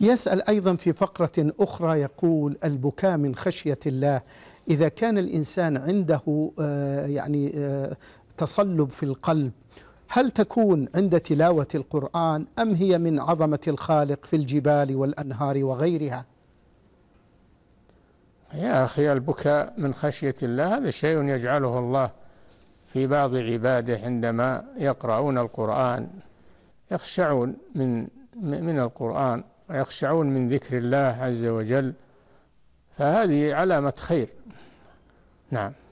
يسأل أيضا في فقرة أخرى يقول البكاء من خشية الله إذا كان الإنسان عنده آه، يعني آه، تصلب في القلب هل تكون عند تلاوة القرآن أم هي من عظمة الخالق في الجبال والأنهار وغيرها يا أخي البكاء من خشية الله هذا شيء يجعله الله في بعض عباده عندما يقرؤون القرآن يخشعون من من القرآن ويخشعون من ذكر الله عز وجل فهذه علامة خير نعم